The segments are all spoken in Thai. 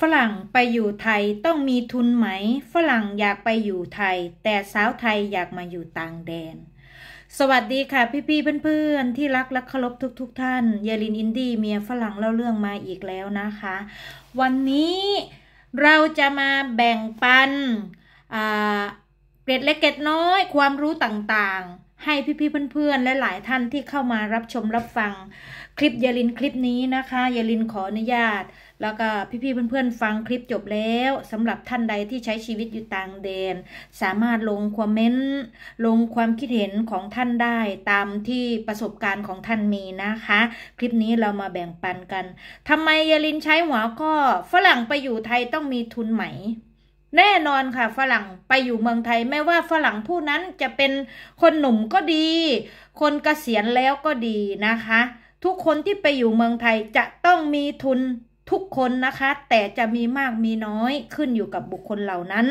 ฝรั่งไปอยู่ไทยต้องมีทุนไหมฝรั่งอยากไปอยู่ไทย แต่สาวไทยอยากมาอยู่ต่างแดน สวัสดีค่ะพี่พี่เพื่อนๆ ที่รักและเคารพทุก ๆทท่านยาลินอินดี้เมียฝรั่งเล่าเรื่องมาอีกแล้วนะคะ วันนี้เราจะมาแบ่งปันเกร็ดเล็กเกร็ดน้อยความรู้ต่างๆให้พี่ๆเพื่อนๆ และหลายท่านที่เข้ามารับชมรับฟัง คลิปยาลินคลิปนี้นะคะยาลินขออนุญาต แล้วก็ พี่ๆเพื่อนๆ ฟังคลิปจบแล้วสำหรับท่านใดที่ใช้ชีวิตอยู่ต่างแดน สามารถลงคามเมนต์ลงความคิดเห็นของท่านได้ตามที่ประสบการณ์ของท่านมีนะคะ คลิปนี้เรามาแบ่งปันกันทำไมยาลินใช้หัวก็ฝรั่งไปอยู่ไทยต้องมีทุนไหมแน่นอนค่ะฝรั่งไปอยู่เมืองไทย ไม่ว่าฝรั่งผู้นั้นจะเป็นคนหนุ่มก็ดี คนเกษียณแล้วก็ดีนะคะ ทุกคนที่ไปอยู่เมืองไทยจะต้องมีทุนทุกคนนะคะ แต่จะมีมากมีน้อยขึ้นอยู่กับบุคคลเหล่านั้น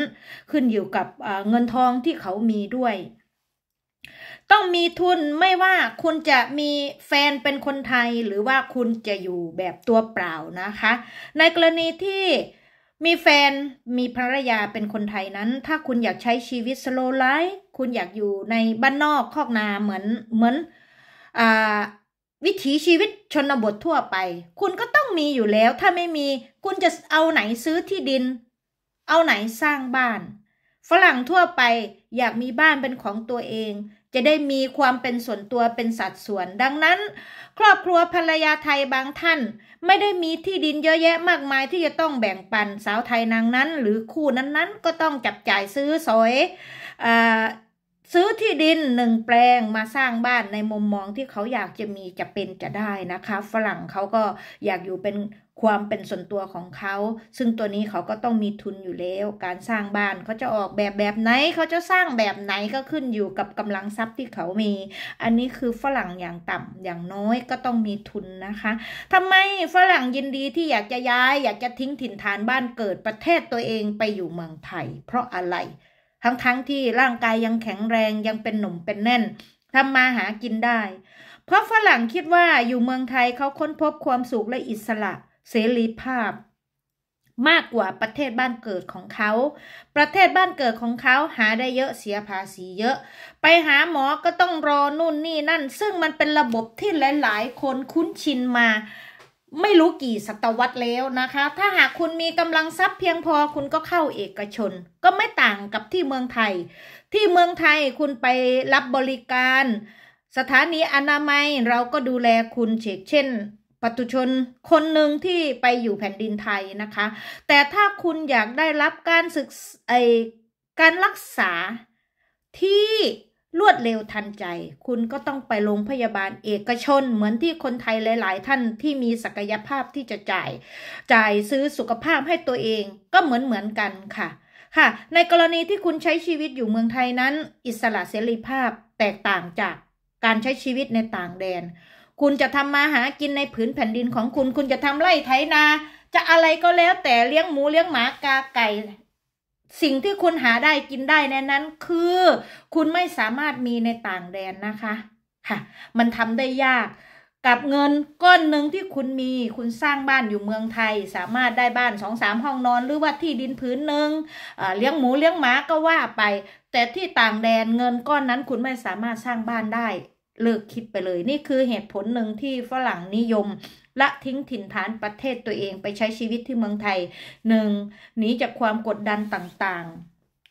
ขึ้นอยู่กับเงินทองที่เขามีด้วย ต้องมีทุนไม่ว่าคุณจะมีแฟนเป็นคนไทย หรือว่าคุณจะอยู่แบบตัวเปล่านะคะ ในกรณีที่มีแฟนมีภรรยาเป็นคนไทยนั้น ถ้าคุณอยากใช้ชีวิตสโลไลฟ์คุณอยากอยู่ในบ้านนอกคอกนาเหมือนเหมือนอวิถีชีวิตชนบททั่วไป คุณก็ต้องมีอยู่แล้ว ถ้าไม่มี คุณจะเอาไหนซื้อที่ดิน เอาไหนสร้างบ้าน ฝรั่งทั่วไปอยากมีบ้านเป็นของตัวเองจะได้มีความเป็นส่วนตัวเป็นสัดส่วนดังนั้น ครอบครัวภรรยาไทยบางท่าน ไม่ได้มีที่ดินเยอะแยะ มากมาย ที่จะต้องแบ่งปันสาวไทยนางนั้น หรือคู่นั้นๆ ก็ต้องจับจ่ายซื้อสอยอซื้อที่ดินหนึ่งแปลงมาสร้างบ้านในมุมมองที่เขาอยากจะมีจะเป็นจะได้นะคะ ฝรั่งเขาก็อยากอยู่เป็นความเป็นส่วนตัวของเขา ซึ่งตัวนี้เขาก็ต้องมีทุนอยู่แล้ว การสร้างบ้านเขาจะออกแบบแบบไหน เขาจะสร้างแบบไหนก็ขึ้นอยู่กับกำลังทรัพย์ที่เขามี อันนี้คือฝรั่งอย่างต่ำอย่างน้อยก็ต้องมีทุนนะคะ ทำไมฝรั่งยินดีที่อยากจะย้ายอยากจะทิ้งถิ่นฐานบ้านเกิดประเทศตัวเองไปอยู่เมืองไทย เพราะอะไร ทั้งๆทที่ร่างกายยังแข็งแรงยังเป็นหนุ่มเป็นแน่นทำมาหากินได้ เพราะฝรั่งคิดว่าอยู่เมืองไทยเขาค้นพบความสุขและอิสระเเสรีภาพ มากกว่าประเทศบ้านเกิดของเขา ประเทศบ้านเกิดของเขาหาได้เยอะเสียภาษีเยอะ ไปหาหมอก็ต้องรอนู่นนี่นั่น ซึ่งมันเป็นระบบที่หลายๆคนคุ้นชินมา ไม่รู้กี่ศตวรรษแล้วนะคะ ถ้าหากคุณมีกำลังทรัพย์ เพียงพอคุณก็เข้าเอกชน ก็ไม่ต่างกับที่เมืองไทย ที่เมืองไทยคุณไปรับบริการ สถานีอนามัยเราก็ดูแลคุณเช่นปัตุชนคนหนึ่งที่ไปอยู่แผ่นดินไทยนะคะ แต่ถ้าคุณอยาก ได้รับการ ศึกไอการรักษาที่รวดเร็วทันใจ คุณก็ต้องไปโรงพยาบาลเอกชน เหมือนที่คนไทยหลาย ๆ ท่านที่มีศักยภาพที่จะจ่าย จ่ายซื้อสุขภาพให้ตัวเองก็เหมือน เหมือน กันค่ะ ค่ะ ในกรณีที่คุณใช้ชีวิตอยู่เมืองไทยนั้น อิสระเสรีภาพแตกต่างจากการใช้ชีวิตในต่างแดนคุณจะทำมาหากินในผืนแผ่นดินของคุณ คุณจะทำไร่ไถนา จะอะไรก็แล้วแต่เลี้ยงหมูเลี้ยงหมากาไก่ สิ่งที่คุณหาได้กินได้ในนั้นคือคุณไม่สามารถมีในต่างแดนนะคะค่ะมันทำได้ยากกับเงินก้อนหนึ่งที่คุณมีคุณสร้างบ้านอยู่เมืองไทย สามารถได้บ้านสองสามห้องนอน หรือว่าที่ดินพื้นหนึ่งเลี้ยงหมูเลี้ยงหมาก็ว่าไป แต่ที่ต่างแดนเงินก้อนนั้น คุณไม่สามารถสร้างบ้านได้เลิกคิดไปเลยนี่คือเหตุผลหนึ่งที่ฝรั่งนิยม ละทิ้งถิ่นฐานประเทศตัวเองไปใช้ชีวิตที่เมืองไทยหนึ่งหนีจากความกดดันต่าง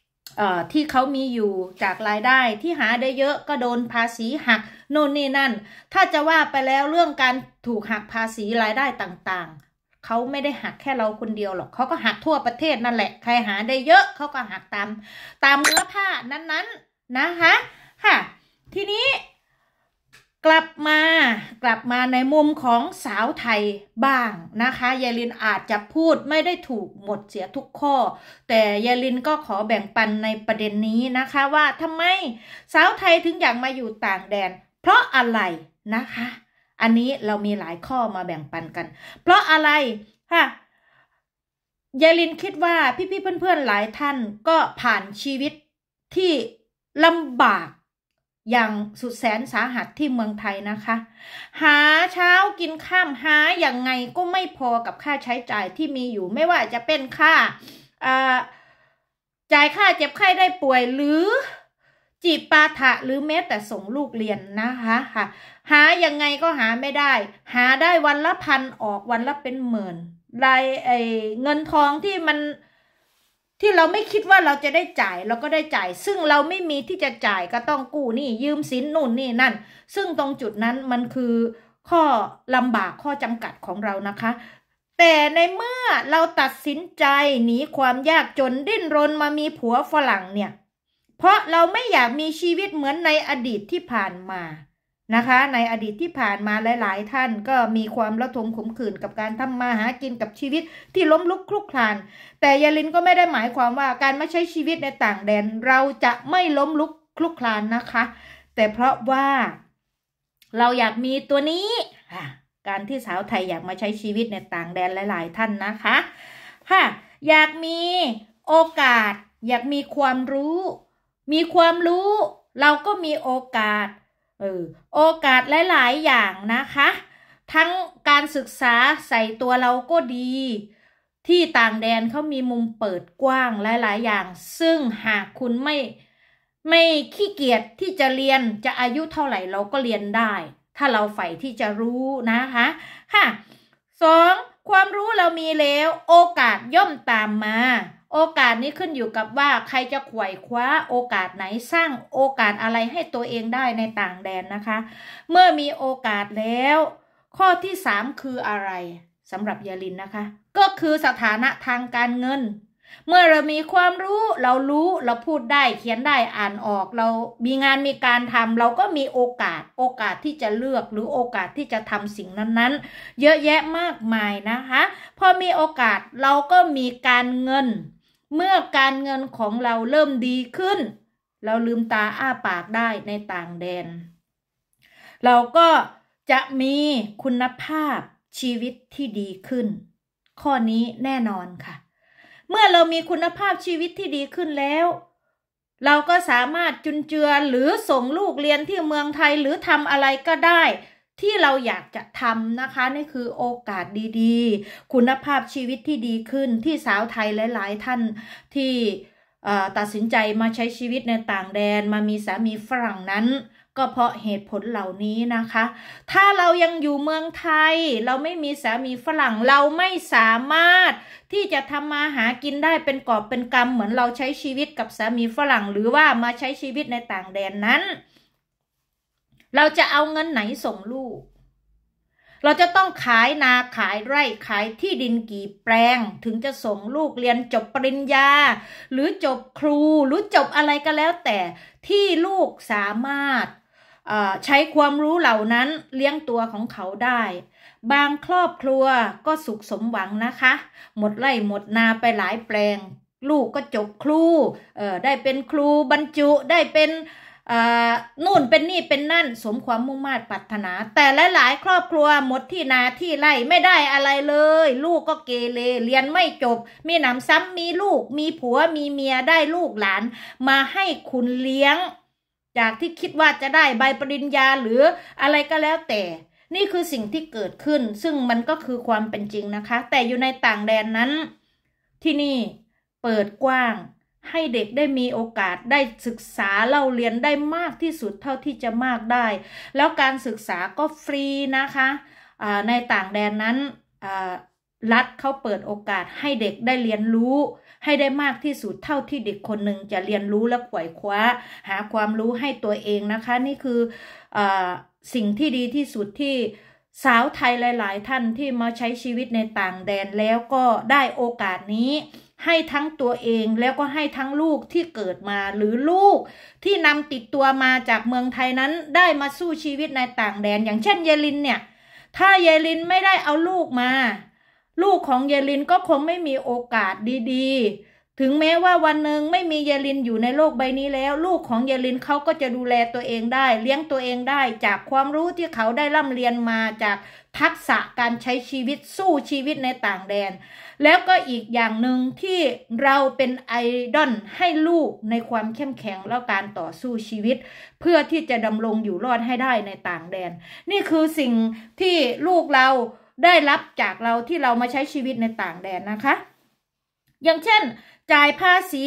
ๆที่เขามีอยู่จากรายได้ที่หาได้เยอะก็โดนภาษีหัก โน่นนี่นั่น ถ้าจะว่าไปแล้วเรื่องการถูกหักภาษีรายได้ต่างๆ เขาไม่ได้หักแค่เราคนเดียวหรอกเขาก็หักทั่วประเทศนั่นแหละใครหาได้เยอะเขาก็หักตาม ตามเนื้อผ้านั้น ๆนะคะค่ะ ทีนี้กลับมา กลับมาในมุมของสาวไทยบ้างนะคะ ยายลินอาจจะพูดไม่ได้ถูกหมดเสียทุกข้อ แต่ยายลินก็ขอแบ่งปันในประเด็นนี้นะคะว่าทำไมสาวไทยถึงอยากมาอยู่ต่างแดน เพราะอะไรนะคะ อันนี้เรามีหลายข้อมาแบ่งปันกัน เพราะอะไรค่ะ ยายลินคิดว่าพี่ๆเพื่อน ๆหลายท่านก็ผ่านชีวิตที่ลำบากอย่างสุดแสนสาหัสที่เมืองไทยนะคะ หาเช้ากินข้ามหาอย่างไงก็ไม่พอกับค่าใช้จ่ายที่มีอยู่ไม่ว่าจะเป็นค่าจ่ายค่าเจ็บไข้ได้ป่วยหรือ จีบปาถะ หรือแม้แต่ส่งลูกเรียนนะคะค่ะ หายังไงก็หาไม่ได้ หาได้วันละพันออกวันละเป็นหมื่นรายเงินทองที่มันที่เราไม่คิดว่าเราจะได้จ่ายเราก็ได้จ่ายซึ่งเราไม่มีที่จะจ่ายก็ต้องกู้นี่ยืมสินนู่นนี่นั่น ซึ่งตรงจุดนั้นมันคือข้อลำบากข้อจำกัดของเรานะคะ แต่ในเมื่อเราตัดสินใจหนีความยากจนดิ้นรนมามีผัวฝรั่งเนี่ย เพราะเราไม่อยากมีชีวิตเหมือนในอดีตที่ผ่านมานะคะในอดีตที่ผ่านมาหลาย ๆ ท่านก็มีความระทมขมขื่นกับการทำมาหากินกับชีวิตที่ล้มลุกคลุกคลานแต่ยาลินก็ไม่ได้หมายความว่าการไม่ใช้ชีวิตในต่างแดนเราจะไม่ล้มลุกคลุกคลานนะคะ แต่เพราะว่าเราอยากมีตัวนี้การที่สาวไทยอยากมาใช้ชีวิตในต่างแดนหลาย ๆ ท่านนะคะค่ะอยากมีโอกาส อยากมีความรู้มีความรู้ เราก็มีโอกาสเออโอกาสหลาย ๆ อย่างนะคะ ทั้งการศึกษาใส่ตัวเราก็ดี ที่ต่างแดนเขามีมุมเปิดกว้างหลาย ๆ อย่าง ซึ่งหากคุณไม่ ไม่ขี้เกียจที่จะเรียนจะอายุเท่าไหร่เราก็เรียนได้ ถ้าเราใฝ่ที่จะรู้นะคะ ค่ะสองความรู้เรามีแล้วโอกาสย่อมตามมาโอกาสนี้ขึ้นอยู่กับว่าใครจะขวยคว้าโอกาสไหนสร้างโอกาสอะไรให้ตัวเองได้ในต่างแดนนะคะ เมื่อมีโอกาสแล้ว ข้อที่สามคืออะไรสำหรับยาลินนะคะ ก็คือสถานะทางการเงิน เมื่อเรามีความรู้เรารู้เราพูดได้เขียนได้อ่านออกเรามีงานมีการทำเราก็มีโอกาส โอกาสที่จะเลือกหรือโอกาสที่จะทำสิ่งนั้นๆ เยอะแยะมากมายนะคะพอมีโอกาสเราก็มีการเงินเมื่อการเงินของเราเริ่มดีขึ้น เราลืมตาอ้าปากได้ในต่างแดน เราก็จะมีคุณภาพชีวิตที่ดีขึ้น ข้อนี้แน่นอนค่ะ เมื่อเรามีคุณภาพชีวิตที่ดีขึ้นแล้ว เราก็สามารถจุนเจือหรือส่งลูกเรียนที่เมืองไทยหรือทำอะไรก็ได้ที่เราอยากจะทำนะคะ นี่คือโอกาสดีๆคุณภาพชีวิตที่ดีขึ้นที่สาวไทยหลายๆท่านที่ตัดสินใจมาใช้ชีวิตในต่างแดน มามีสามีฝรั่งนั้น ก็เพราะเหตุผลเหล่านี้นะคะ ถ้าเรายังอยู่เมืองไทย เราไม่มีสามีฝรั่งเราไม่สามารถที่จะทำมาหากินได้เป็นกอบเป็นกำเหมือนเราใช้ชีวิตกับสามีฝรั่งหรือว่ามาใช้ชีวิตในต่างแดนนั้นเราจะเอาเงินไหนส่งลูก เราจะต้องขายนาขายไร่ขายที่ดินกี่แปลง ถึงจะส่งลูกเรียนจบปริญญา หรือจบครูหรือจบอะไรก็แล้ว แต่ที่ลูกสามารถใช้ความรู้เหล่านั้นเลี้ยงตัวของเขาได้ บางครอบครัวก็สุขสมหวังนะคะ หมด ไร่ หมดนาไปหลายแปลง ลูกก็จบครูได้เป็นครูบรรจุได้เป็นนู่นเป็นนี่เป็นนั่นสมความมุ่งมา่ปรารถนา แต่หลายๆครอบครัวหมดที่นาที่ไร่ไม่ได้อะไรเลย ลูกก็เกเรเรียนไม่จบ มีหนำซ้ำ มีลูก มีผัว มีเมียได้ลูกหลาน มาให้คุณเลี้ยง จากที่คิดว่าจะได้ใบปริญญาหรืออะไรก็แล้วแต่ นี่คือสิ่งที่เกิดขึ้น ซึ่งมันก็คือความเป็นจริงนะคะ แต่อยู่ในต่างแดนนั้น ที่นี่เปิดกว้างให้เด็กได้มีโอกาสได้ศึกษาเล่าเรียนได้มากที่สุดเท่าที่จะมากได้ แล้วการศึกษาก็ฟรีนะคะ ในต่างแดนนั้นรัฐเขาเปิดโอกาสให้เด็กได้เรียนรู้ ให้ได้มากที่สุดเท่าที่เด็กคนหนึ่งจะเรียนรู้และขวยคว้าหาความรู้ให้ตัวเองนะคะ นี่คืออสิ่งที่ดีที่สุดที่สาวไทยหลาย ๆ ท่านที่มาใช้ชีวิตในต่างแดนแล้วก็ได้โอกาสนี้ให้ทั้งตัวเองแล้วก็ให้ทั้งลูกที่เกิดมาหรือลูกที่นำติดตัวมาจากเมืองไทยนั้นได้มาสู้ชีวิตในต่างแดน อย่างเช่นเยลินเนี่ย ถ้าเยลินไม่ได้เอาลูกมา ลูกของเยลินก็คงไม่มีโอกาสดี ๆถึงแม้ว่าวันหนึ่งไม่มีเยลินอยู่ในโลกใบนี้แล้ว ลูกของเยลินเขาก็จะดูแลตัวเองได้ เลี้ยงตัวเองได้จากความรู้ที่เขาได้ร่ำเรียนมาจากทักษะการใช้ชีวิตสู้ชีวิตในต่างแดน แล้วก็อีกอย่างหนึ่งที่เราเป็นไอดอลให้ลูกในความเข้มแข็งและการต่อสู้ชีวิต เพื่อที่จะดำรงอยู่รอดให้ได้ในต่างแดน นี่คือสิ่งที่ลูกเราได้รับจากเราที่เรามาใช้ชีวิตในต่างแดนนะคะ อย่างเช่นจ่ายภาษี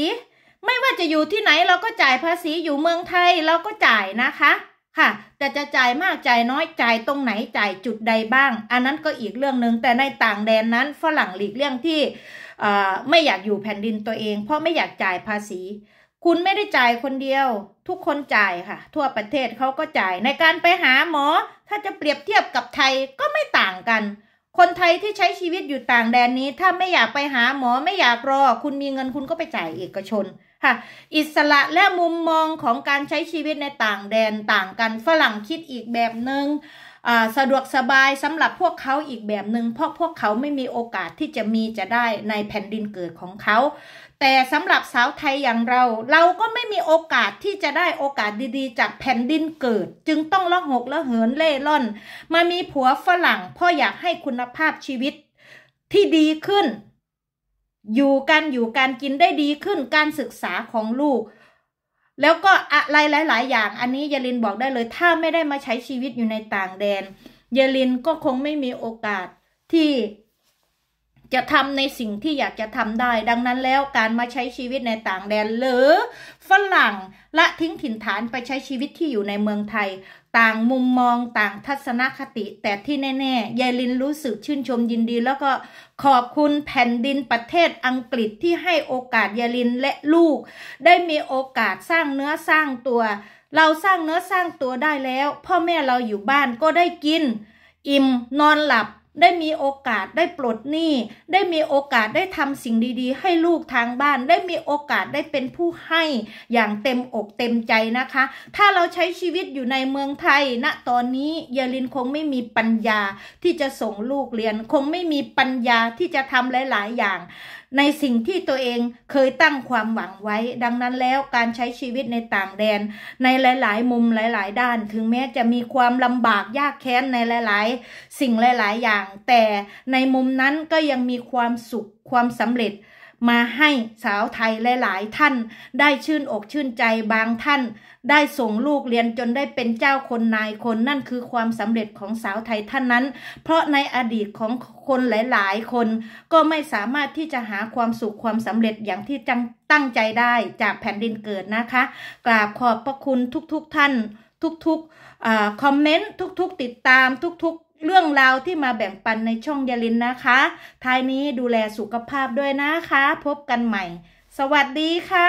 ไม่ว่าจะอยู่ที่ไหนเราก็จ่ายภาษีอยู่เมืองไทยเราก็จ่ายนะคะ ค่ะแต่จะจ่ายมาก จ่ายน้อย จ่ายตรงไหน จ่ายจุดใดบ้าง อันนั้นก็อีกเรื่องหนึ่งแต่ในต่างแดนนั้นฝรั่งหลีกเลี่ยงที่ไม่อยากอยู่แผ่นดินตัวเอง เพราะไม่อยากจ่ายภาษี คุณไม่ได้จ่ายคนเดียวทุกคนจ่าย ค่ะ ทั่วประเทศเขาก็จ่าย ในการไปหาหมอ ถ้าจะเปรียบเทียบกับไทยก็ไม่ต่างกันคนไทยที่ใช้ชีวิตอยู่ต่างแดนนี้ถ้าไม่อยากไปหาหมอไม่อยาก รอ คุณมีเงินคุณก็ไปจ่ายเอกชนค่ะอิสระและมุมมองของการใช้ชีวิตในต่างแดนต่างกันฝรั่งคิดอีกแบบหนึง่งสะดวกสบายสำหรับพวกเขาอีกแบบหนึง่งเพราะพวกเขาไม่มีโอกาสที่จะมีจะได้ในแผ่นดินเกิดของเขาแต่สำหรับสาวไทยอย่างเราเราก็ไม่มีโอกาสที่จะได้โอกาสดีๆ จากแผ่นดินเกิด จึงต้องล่องหกละเหินเล่ล่อน มามีผัวฝรั่งพ่ออยากให้คุณภาพชีวิต ที่ดีขึ้น อยู่กันอยู่การกินได้ดีขึ้นการศึกษาของลูก แล้วก็อะไรหลายๆ อย่างอันนี้ยาลินบอกได้เลยถ้าไม่ได้มาใช้ชีวิตอยู่ในต่างแดนยาลินก็คงไม่มีโอกาสที่จะทำในสิ่งที่อยากจะทำได้ ดังนั้นแล้วการมาใช้ชีวิตในต่าง แดนหรือฝรั่งละทิ้งถิ่นฐานไปใช้ชีวิตที่อยู่ในเมืองไทย ต่างมุมมองต่างทัศนคติ แต่ที่แน่ๆยายลินรู้สึกชื่นชมยินดี แล้วก็ขอบคุณแผ่นดินประเทศอังกฤษที่ให้โอกาสยายลินและลูก ได้มีโอกาสสร้างเนื้อสร้างตัว เราสร้างเนื้อสร้างตัวได้แล้วพ่อแม่เราอยู่บ้านก็ได้กิน อิ่มนอนหลับได้มีโอกาสได้ปลดหนี้ได้มีโอกาสได้ทำสิ่งดี ๆ ให้ลูกทางบ้าน ได้มีโอกาสได้เป็นผู้ให้อย่างเต็มอกเต็มใจนะคะ ถ้าเราใช้ชีวิตอยู่ในเมืองไทยณนะตอนนี้เยลินคงไม่มีปัญญาที่จะส่งลูกเรียนคงไม่มีปัญญาที่จะทำหลายๆ อย่างในสิ่งที่ตัวเองเคยตั้งความหวังไว้ ดังนั้นแล้วการใช้ชีวิตในต่างแดน ในหลาย ๆ มุมหลาย ๆ ด้าน ถึงแม้จะมีความลำบากยากแค้นในหลาย ๆ สิ่งหลาย ๆ อย่าง แต่ในมุมนั้นก็ยังมีความสุข ความสำเร็จมาให้สาวไทยหลาย ๆ ท่านได้ชื่นอกชื่นใจบางท่าน ได้ส่งลูกเรียนจนได้เป็นเจ้าคนนายคนนั่นคือความสำเร็จของสาวไทยท่านนั้น เพราะในอดีตของคนหลายๆคน ก็ไม่สามารถที่จะหาความสุข ความสำเร็จอย่างที่จังตั้งใจได้จากแผ่นดินเกิดนะคะ กราบขอบพระคุณทุกๆทท่านทุกๆคอมเมนต์ทุก ๆ ติดตามทุกๆเรื่องราวที่มาแบ่งปันในช่องยาลินนะคะ ท้ายนี้ดูแลสุขภาพด้วยนะคะ พบกันใหม่ สวัสดีค่ะ